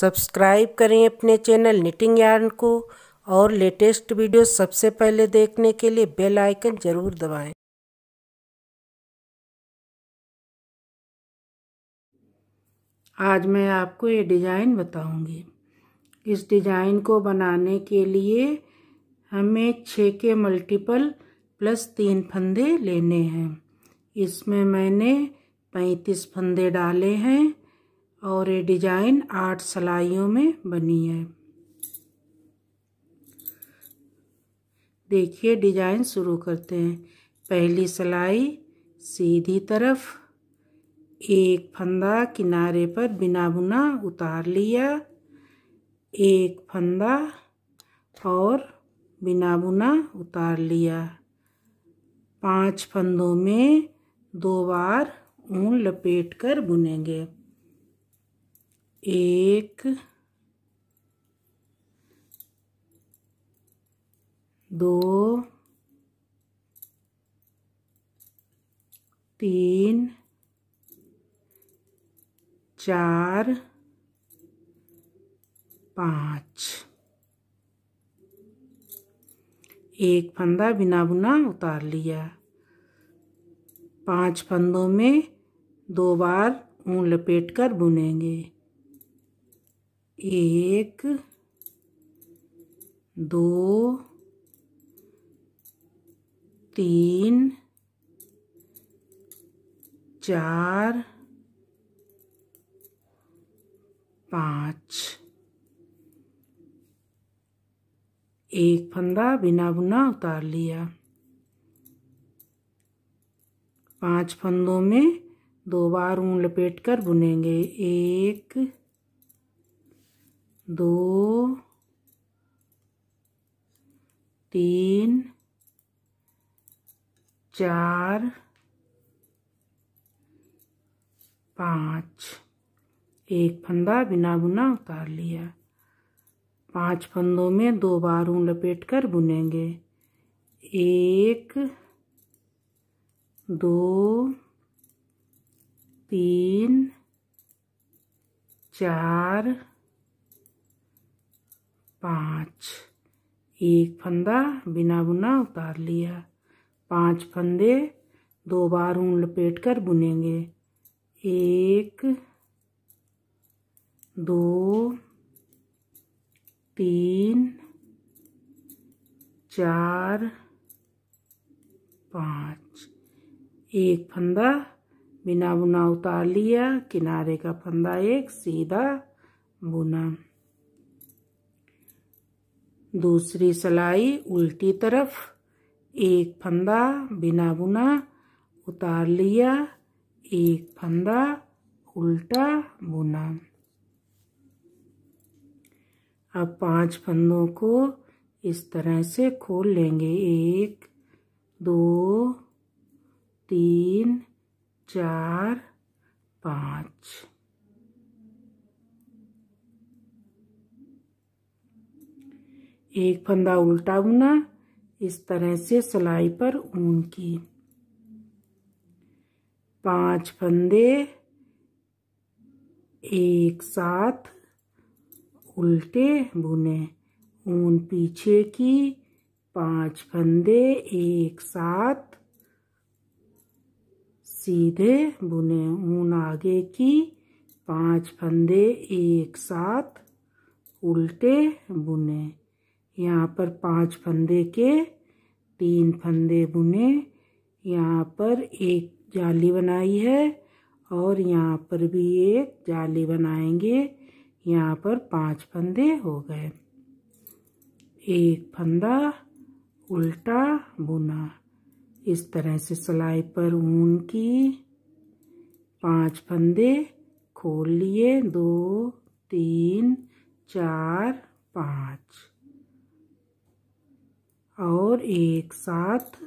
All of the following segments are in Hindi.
सब्सक्राइब करें अपने चैनल निटिंग यार्न को और लेटेस्ट वीडियो सबसे पहले देखने के लिए बेल आइकन ज़रूर दबाएं। आज मैं आपको ये डिज़ाइन बताऊंगी। इस डिज़ाइन को बनाने के लिए हमें छः के मल्टीपल प्लस तीन फंदे लेने हैं इसमें मैंने पैंतीस फंदे डाले हैं और ये डिजाइन आठ सलाइयों में बनी है देखिए डिजाइन शुरू करते हैं पहली सलाई सीधी तरफ एक फंदा किनारे पर बिना बुना उतार लिया एक फंदा और बिना बुना उतार लिया पांच फंदों में दो बार ऊन लपेट कर बुनेंगे एक दो तीन चार पाँच एक फंदा बिना बुना उतार लिया पांच फंदों में दो बार ऊन लपेट कर बुनेंगे एक दो तीन चार पाँच एक फंदा बिना बुना उतार लिया पांच फंदों में दो बार ऊन लपेट कर बुनेंगे एक दो तीन चार पाँच एक फंदा बिना बुना उतार लिया पांच फंदों में दो बार ऊन लपेट कर बुनेंगे एक दो तीन चार पाँच एक फंदा बिना बुना उतार लिया पांच फंदे दो बार ऊन लपेट कर बुनेंगे एक दो तीन चार पाँच एक फंदा बिना बुना उतार लिया किनारे का फंदा एक सीधा बुना दूसरी सलाई उल्टी तरफ एक फंदा बिना बुना उतार लिया एक फंदा उल्टा बुना अब पांच फंदों को इस तरह से खोल लेंगे एक दो तीन चार पाँच एक फंदा उल्टा बुना इस तरह से सिलाई पर ऊन की पांच फंदे एक साथ उल्टे बुने ऊन पीछे की पांच फंदे एक साथ सीधे बुने ऊन आगे की पांच फंदे एक साथ उल्टे बुने यहाँ पर पांच फंदे के तीन फंदे बुने यहाँ पर एक जाली बनाई है और यहाँ पर भी एक जाली बनाएंगे यहाँ पर पांच फंदे हो गए एक फंदा उल्टा बुना इस तरह से सिलाई पर ऊन की पांच फंदे खोल लिए दो तीन चार पाँच और एक साथ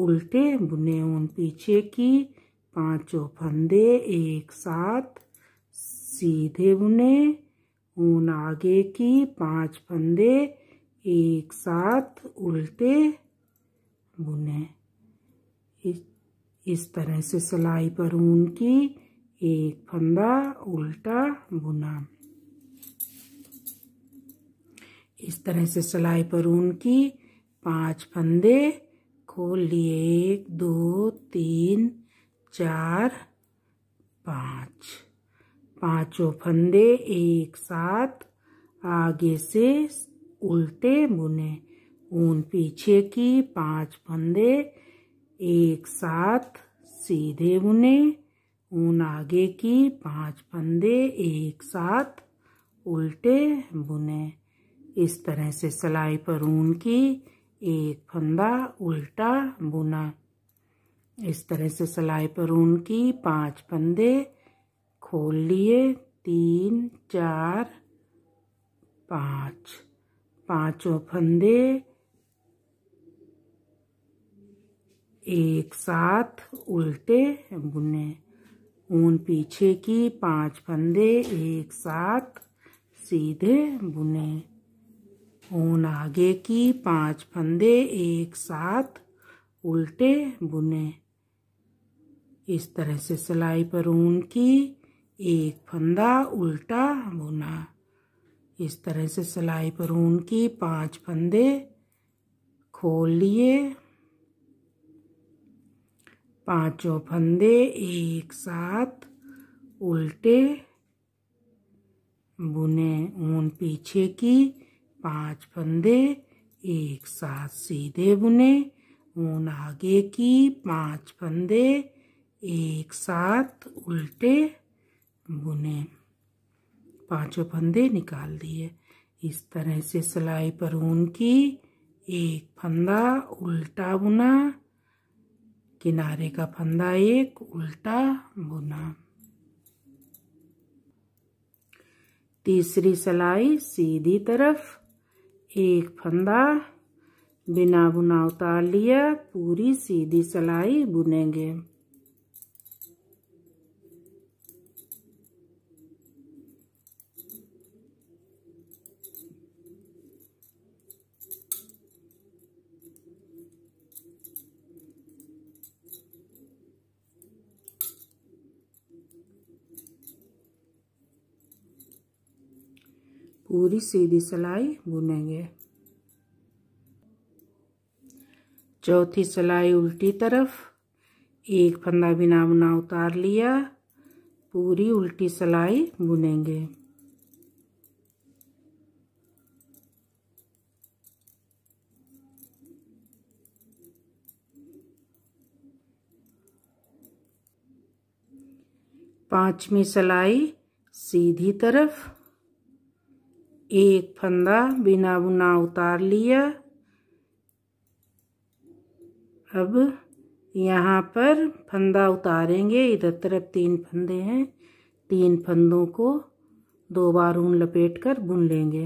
उल्टे बुने उन पीछे की पांचों फंदे एक साथ सीधे बुने ऊन आगे की पांच फंदे एक साथ उल्टे बुने इस, इस तरह से सिलाई पर ऊन की एक फंदा उल्टा बुना इस तरह से सिलाई पर ऊन की पांच फंदे खोल लिए एक दो तीन चार पाँच पांचों फंदे एक साथ आगे से उल्टे बुने ऊन पीछे की पांच फंदे एक साथ सीधे बुने ऊन आगे की पांच फंदे एक साथ उल्टे बुने इस तरह से सिलाई पर ऊन की एक फंदा उल्टा बुना इस तरह से सिलाई पर ऊन की पांच फंदे खोल लिए तीन चार पाँच पांचों फंदे एक साथ उल्टे बुने ऊन पीछे की पांच फंदे एक साथ सीधे बुने ऊन आगे की पांच फंदे एक साथ उल्टे बुने इस तरह से सिलाई पर ऊन की एक फंदा उल्टा बुना इस तरह से सिलाई पर ऊन की पांच फंदे खोल लिए पांचों फंदे एक साथ उल्टे बुने ऊन पीछे की पांच फंदे एक साथ सीधे बुने ऊन आगे की पांच फंदे एक साथ उल्टे बुने पांचों फंदे निकाल दिए इस तरह से सिलाई पर ऊन की एक फंदा उल्टा बुना किनारे का फंदा एक उल्टा बुना तीसरी सिलाई सीधी तरफ एक फंदा बिना बुना उतार लिया पूरी सीधी सलाई बुनेंगे पूरी सीधी सिलाई बुनेंगे चौथी सिलाई उल्टी तरफ एक फंदा बिना बुना उतार लिया पूरी उल्टी सिलाई बुनेंगे पांचवी सिलाई सीधी तरफ एक फंदा बिना बुना उतार लिया अब यहाँ पर फंदा उतारेंगे इधर तरफ तीन फंदे हैं तीन फंदों को दो बार ऊन लपेट कर बुन लेंगे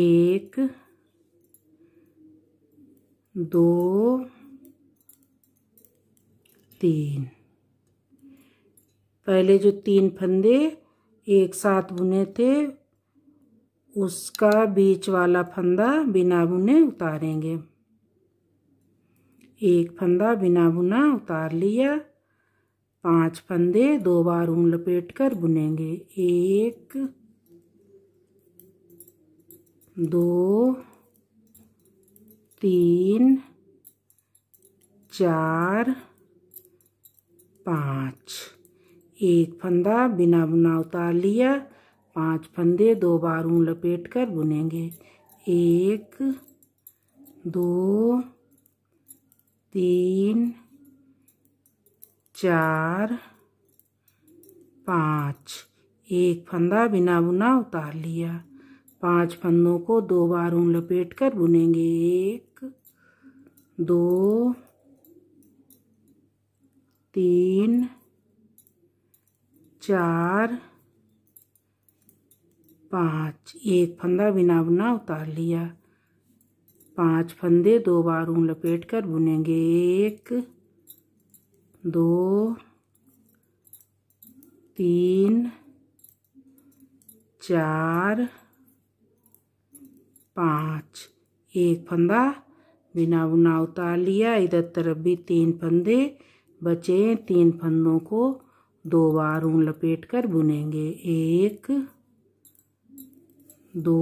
एक दो तीन पहले जो तीन फंदे एक साथ बुने थे उसका बीच वाला फंदा बिना बुने उतारेंगे एक फंदा बिना बुना उतार लिया पांच फंदे दो बार ऊन लपेट कर बुनेंगे एक दो तीन चार पाँच एक फंदा बिना बुना उतार लिया पांच फंदे दो बार ऊन लपेट कर बुनेंगे एक दो तीन चार पाँच एक फंदा बिना बुना उतार लिया पांच फंदों को दो बार ऊन लपेट कर बुनेंगे एक दो तीन चार पाँच एक फंदा बिना बुना उतार लिया पांच फंदे दो बार ऊन लपेट कर बुनेंगे एक दो तीन चार पाँच एक फंदा बिना बुना उतार लिया इधर तरफ भी तीन फंदे बचे तीन फंदों को दो बार ऊन लपेट कर बुनेंगे एक दो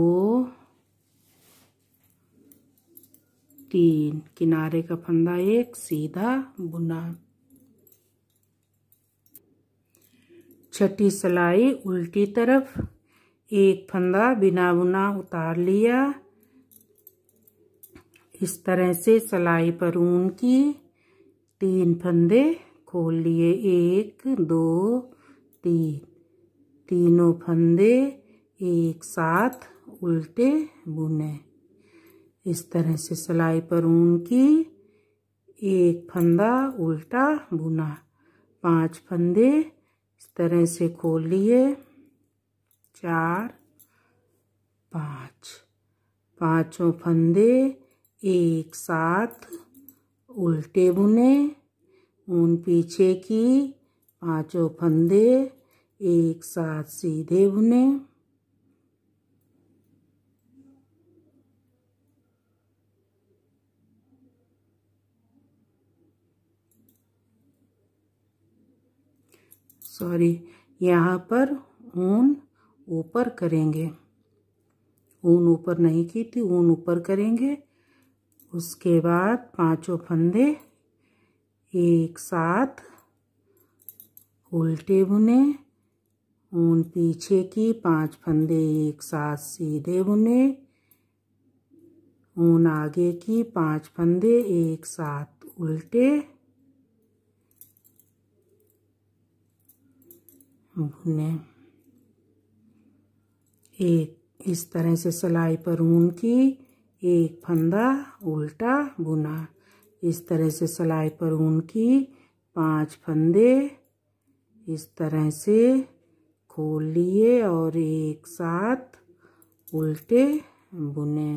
तीन किनारे का फंदा एक सीधा बुना छठी सिलाई उल्टी तरफ एक फंदा बिना बुना उतार लिया इस तरह से सिलाई पर ऊन की तीन फंदे खोल लिए एक दो तीन तीनों फंदे एक साथ उल्टे बुने इस तरह से सिलाई पर ऊन की एक फंदा उल्टा बुना पांच फंदे इस तरह से खोल लिए चार पाँच पांचों फंदे एक साथ उल्टे बुने ऊन पीछे की पांचों फंदे एक साथ सीधे बुने सॉरी यहाँ पर ऊन ऊपर करेंगे ऊन ऊपर नहीं की थी ऊन ऊपर करेंगे उसके बाद पांचों फंदे एक साथ उल्टे बुने ऊन पीछे की पांच फंदे एक साथ सीधे बुने ऊन आगे की पांच फंदे एक साथ उल्टे बुने एक इस तरह से सिलाई पर ऊन की एक फंदा उल्टा बुना इस तरह से सिलाई पर ऊन की पांच फंदे इस तरह से खोल लिए और एक साथ उल्टे बुने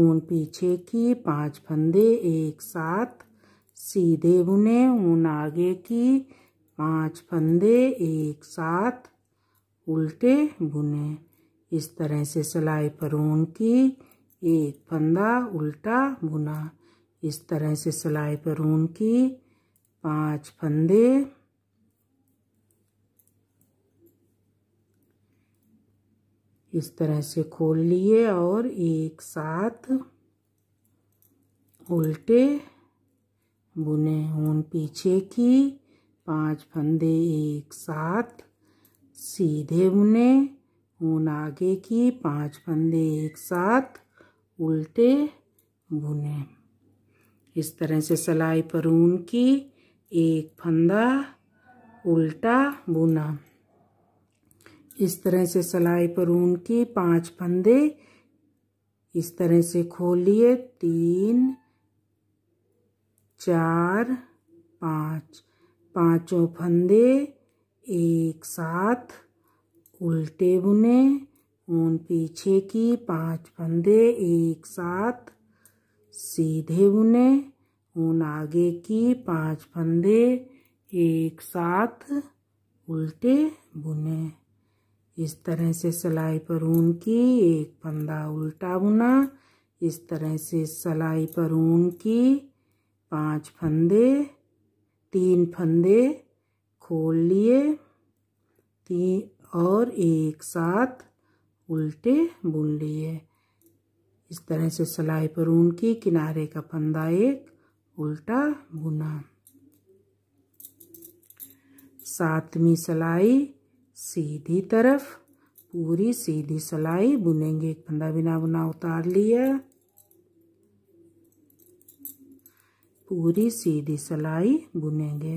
ऊन पीछे की पांच फंदे एक साथ सीधे बुने ऊन आगे की पांच फंदे एक साथ उल्टे बुने इस तरह से सिलाई परून की एक फंदा उल्टा बुना इस तरह से सिलाई पर ऊन की पांच फंदे इस तरह से खोल लिए और एक साथ उल्टे बुने ऊन पीछे की पांच फंदे एक साथ सीधे बुने ऊन आगे की पांच फंदे एक साथ उल्टे बुने इस तरह से सलाई पर ऊन की एक फंदा उल्टा बुना इस तरह से सलाई पर ऊन की पांच फंदे इस तरह से खोलिए तीन चार पाँच पांचों फंदे एक साथ उल्टे बुने उन पीछे की पांच फंदे एक साथ सीधे बुने उन आगे की पांच फंदे एक साथ उल्टे बुने इस तरह से सिलाई पर ऊन की एक फंदा उल्टा बुना इस तरह से सिलाई पर ऊन की पांच फंदे तीन फंदे खोल लिए तीन और एक साथ उल्टे बुन लिए इस तरह से सिलाई पर ऊन की किनारे का फंदा एक उल्टा बुना सातवीं सलाई सीधी तरफ पूरी सीधी सिलाई बुनेंगे एक फंदा बिना बुना उतार लिया पूरी सीधी सिलाई बुनेंगे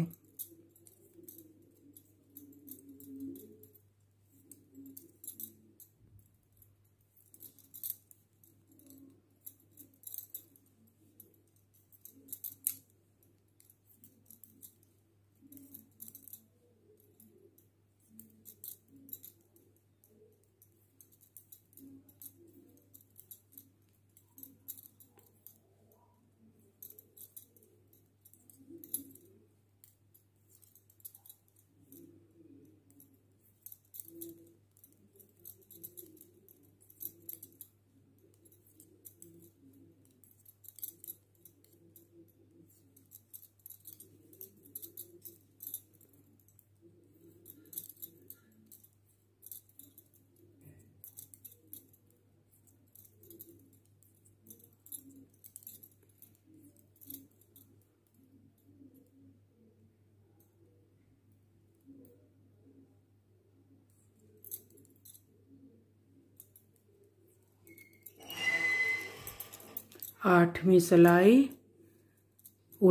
आठवीं सिलाई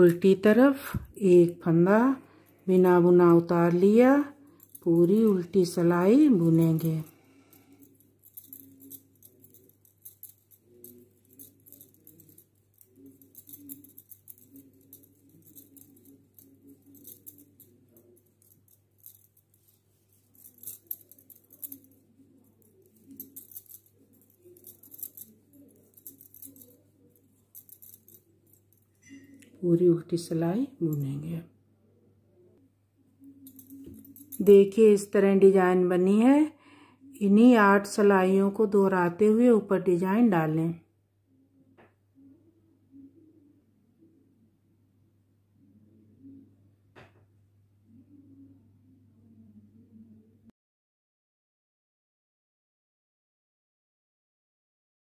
उल्टी तरफ एक फंदा बिना बुना उतार लिया पूरी उल्टी सिलाई बुनेंगे पूरी उल्टी सिलाई बुनेंगे देखिए इस तरह डिजाइन बनी है इन्हीं आठ सिलाइयों को दोहराते हुए ऊपर डिजाइन डालें